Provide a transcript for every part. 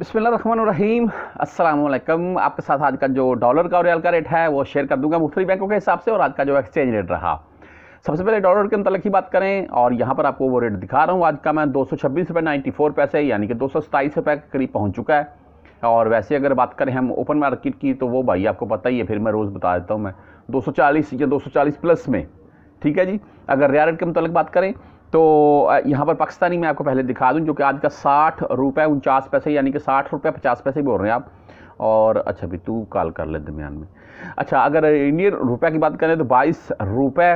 बिसमीम अल्लाम आपके साथ आज का जो डॉलर का और रियाल का रेट है वो शेयर कर दूंगा मुख्तलि बैंकों के हिसाब से और आज का जो एक्सचेंज रेट रहा सबसे पहले डॉलर के मतलब ही बात करें और यहाँ पर आपको वो रेट दिखा रहा हूँ आज का मैं दो सौ छब्बीस रुपये नाइन्टी फोर पैसे यानी कि दो सौ सताईस रुपये के करीब पहुँच चुका है और वैसे अगर बात करें हम ओपन मार्केट की तो वो भाई आपको पता ही है फिर मैं रोज़ बता देता हूँ मैं दो सौ चालीस या दो सौ चालीस प्लस में ठीक है जी अगर रियाल रेट के मतलब बात करें तो यहाँ पर पाकिस्तानी मैं आपको पहले दिखा दूँ जो कि आज का साठ रुपये उनचास पैसे यानी कि साठ रुपये पचास पैसे बोल रहे हैं आप और अच्छा भी तू कॉल कर ले दरमियान में अच्छा अगर इंडियन रुपये की बात करें तो बाईस रुपये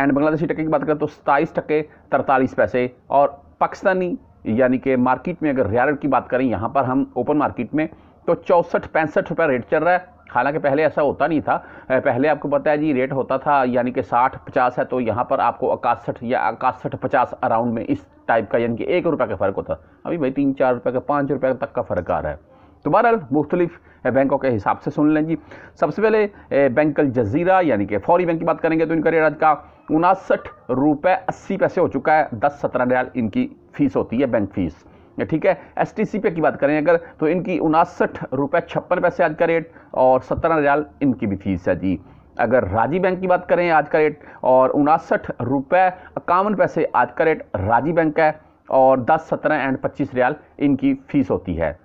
एंड बांग्लादेशी टके की बात करें तो सताईस टके तरतालीस पैसे और पाकिस्तानी यानी कि मार्केट में अगर रियाल की बात करें यहाँ पर हम ओपन मार्केट में तो चौंसठ पैंसठ रुपये रेट चल रहा है हालांकि पहले ऐसा होता नहीं था पहले आपको पता है जी रेट होता था यानी कि साठ पचास है तो यहाँ पर आपको इकसठ या इकासठ पचास अराउंड में इस टाइप का यानी कि एक रुपये का फ़र्क होता अभी भाई तीन चार रुपये का पाँच रुपये तक का फ़र्क आ रहा है तो बहरहाल मुख्तलिफ बैंकों के हिसाब से सुन लें जी सबसे पहले बैंक अल जजीरा यानी कि फौरी बैंक की बात करेंगे तो इनका रेट आज का उनासठ रुपये अस्सी पैसे हो चुका है दस सत्रह रियाल इनकी फ़ीस होती है बैंक फ़ीस ठीक है एस टी सी पे की बात करें अगर तो इनकी उनासठ रुपये छप्पन पैसे आज का रेट और सत्रह रियाल इनकी भी फीस है जी अगर राजी बैंक की बात करें आज का रेट और उनासठ रुपये इक्यावन पैसे आज का रेट राजी बैंक है और दस सत्रह एंड पच्चीस रियाल इनकी फ़ीस होती है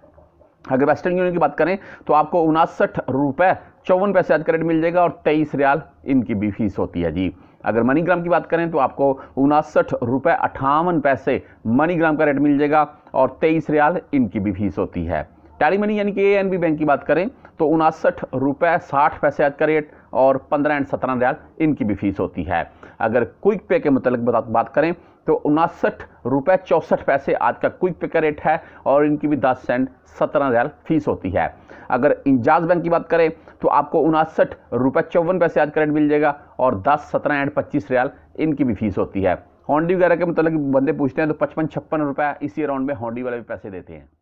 अगर वेस्टर्न यूनियन की बात करें तो आपको उनासठ रुपये चौवन पैसे आज का रेट मिल जाएगा और तेईस रियाल इनकी भी फीस होती है जी अगर मनीग्राम की बात करें तो आपको उनासठ रुपये अठावन पैसे मनीग्राम का रेट मिल जाएगा और तेईस रियाल इनकी भी फीस होती है टैली मनी यानी कि ए एन बी बैंक की बात करें तो उनासठ रुपये साठ पैसे आज का रेट और पंद्रह एंड सत्रह रियाल इनकी भी फीस होती है अगर क्विक पे के मतलब बात करें तो उनासठ रुपये चौंसठ पैसे आज का क्विक पे का रेट है और इनकी भी दस सेंट सत्रह रियाल फीस होती है अगर इंजाज बैंक की बात करें तो आपको उनासठ रुपये चौवन पैसे आज करेंट मिल जाएगा और दस सत्रह एंड पच्चीस रियाल इनकी भी फीस होती है हॉन्डी वगैरह के मतलब बंदे पूछते हैं तो पचपन छप्पन रुपये इसी अराउंड में हॉन्डी वाले भी पैसे देते हैं